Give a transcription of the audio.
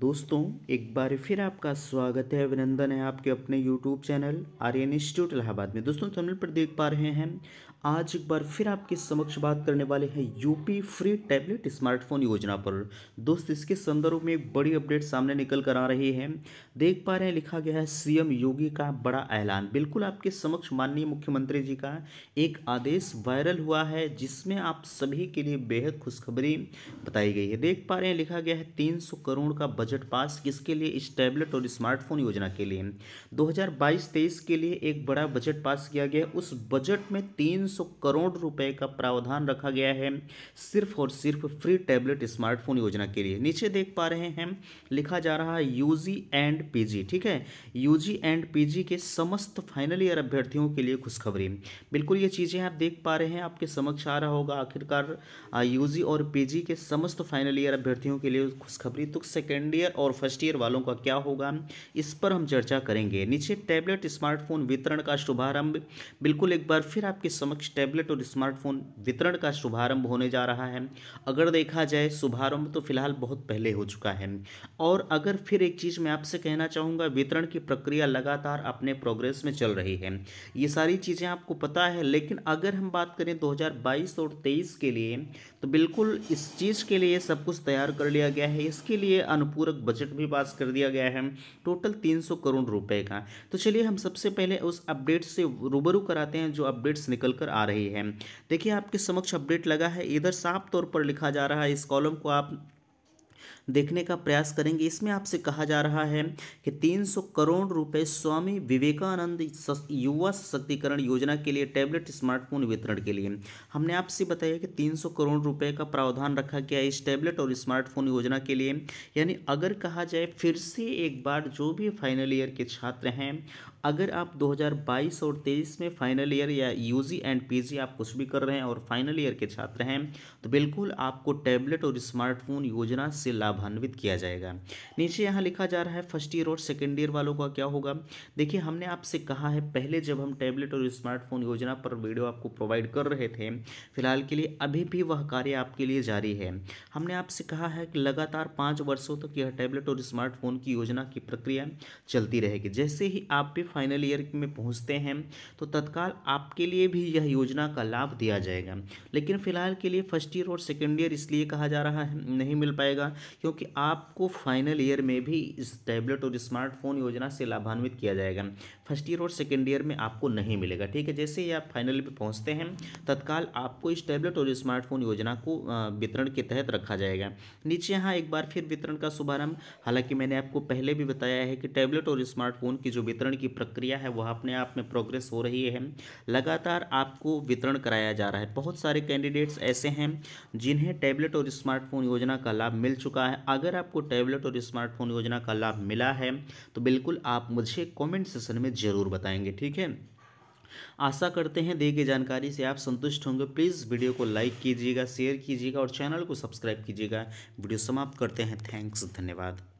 दोस्तों एक बार फिर आपका स्वागत है अभिनंदन है आपके अपने YouTube channel Aryan institute Allahabad में दोस्तों चैनल पर देख पा रहे हैं आज एक बार फिर आपके समक्ष बात करने वाले हैं यूपी फ्री टैबलेट स्मार्टफोन योजना पर दोस्त इसके संदर्भ में एक बड़ी अपडेट सामने निकल कर आ रही है देख पा रहे हैं लिखा गया है सीएम योगी का बड़ा ऐलान बिल्कुल आपके समक्ष माननीय मुख्यमंत्री जी का एक आदेश वायरल हुआ है जिसमें आप सभी के लिए बेहद खुशखबरी बताई गई है देख पा रहे हैं लिखा गया है तीन करोड़ का बजट पास किसके लिए इस टैबलेट और स्मार्टफोन योजना के लिए 2022-23 के लिए एक बड़ा बजट पास किया गया उस बजट में 300 करोड़ रुपए का प्रावधान रखा गया है सिर्फ और सिर्फ फ्री टैबलेट स्मार्टफोन योजना के लिए नीचे देख पा रहे हैं लिखा जा रहा है यू एंड पी ठीक है यू एंड पी के समस्त फाइनल ईयर अभ्यर्थियों के लिए खुशखबरी बिल्कुल ये चीज़ें आप देख पा रहे हैं आपके समक्ष आ रहा होगा आखिरकार यू और पी के समस्त फाइनल ईयर अभ्यर्थियों के लिए खुशखबरी तो सेकेंड ईयर और फर्स्ट ईयर वालों का क्या होगा इस पर हम चर्चा करेंगे नीचे टैबलेट स्मार्टफोन वितरण का शुभारंभ बिल्कुल एक बार फिर आपके समक्ष टैबलेट और स्मार्टफोन वितरण का शुभारंभ होने जा रहा है अगर देखा जाए शुभारंभ तो फिलहाल बहुत पहले हो चुका है और अगर फिर एक चीज़ मैं आपसे कहना चाहूँगा वितरण की प्रक्रिया लगातार अपने प्रोग्रेस में चल रही है ये सारी चीज़ें आपको पता है लेकिन अगर हम बात करें 2022 और 23 के लिए तो बिल्कुल इस चीज़ के लिए सब कुछ तैयार कर लिया गया है इसके लिए अनुपूरक पूरक बजट भी पास कर दिया गया है टोटल तीन सौ करोड़ रुपए का तो चलिए हम सबसे पहले उस अपडेट से रूबरू कराते हैं जो अपडेट्स निकल कर आ रही है देखिए आपके समक्ष अपडेट लगा है इधर साफ तौर पर लिखा जा रहा है इस कॉलम को आप देखने का प्रयास करेंगे इसमें आपसे कहा जा रहा है कि 300 करोड़ रुपए स्वामी विवेकानंद युवा सशक्तिकरण योजना के लिए टैबलेट स्मार्टफोन वितरण के लिए हमने आपसे बताया कि 300 करोड़ रुपए का प्रावधान रखा गया इस टैबलेट और स्मार्टफोन योजना के लिए यानी अगर कहा जाए फिर से एक बार जो भी फाइनल ईयर के छात्र हैं अगर आप 2022 और 23 में फाइनल ईयर या यूजी एंड पीजी आप कुछ भी कर रहे हैं और फाइनल ईयर के छात्र हैं तो बिल्कुल आपको टैबलेट और स्मार्टफोन योजना से लाभान्वित किया जाएगा नीचे यहाँ लिखा जा रहा है फर्स्ट ईयर और सेकेंड ईयर वालों का क्या होगा देखिए हमने आपसे कहा है पहले जब हम टैबलेट और स्मार्टफोन योजना पर वीडियो आपको प्रोवाइड कर रहे थे फिलहाल के लिए अभी भी वह कार्य आपके लिए जारी है हमने आपसे कहा है कि लगातार पाँच वर्षों तक यह टैबलेट और स्मार्टफोन की योजना की प्रक्रिया चलती रहेगी जैसे ही आप भी फाइनल ईयर में पहुंचते हैं तो तत्काल आपके लिए भी यह योजना का लाभ दिया जाएगा लेकिन फिलहाल के लिए फर्स्ट ईयर और सेकेंड ईयर इसलिए कहा जा रहा है नहीं मिल पाएगा क्योंकि आपको फाइनल ईयर में भी इस टैबलेट और स्मार्टफोन योजना से लाभान्वित किया जाएगा फर्स्ट ईयर और सेकेंड ईयर में आपको नहीं मिलेगा ठीक है जैसे ही आप फाइनल पर पहुँचते हैं तत्काल आपको इस टैबलेट और स्मार्टफोन योजना को वितरण के तहत रखा जाएगा नीचे यहाँ एक बार फिर वितरण का शुभारंभ हालांकि मैंने आपको पहले भी बताया है कि टैबलेट और स्मार्टफोन की जो वितरण की प्रक्रिया है वह अपने आप में प्रोग्रेस हो रही है लगातार आपको वितरण कराया जा रहा है बहुत सारे कैंडिडेट्स ऐसे हैं जिन्हें टैबलेट और स्मार्टफोन योजना का लाभ मिल चुका है अगर आपको टैबलेट और स्मार्टफोन योजना का लाभ मिला है तो बिल्कुल आप मुझे कॉमेंट सेशन में ज़रूर बताएंगे ठीक है आशा करते हैं दी गई जानकारी से आप संतुष्ट होंगे प्लीज़ वीडियो को लाइक कीजिएगा शेयर कीजिएगा और चैनल को सब्सक्राइब कीजिएगा वीडियो समाप्त करते हैं थैंक्स धन्यवाद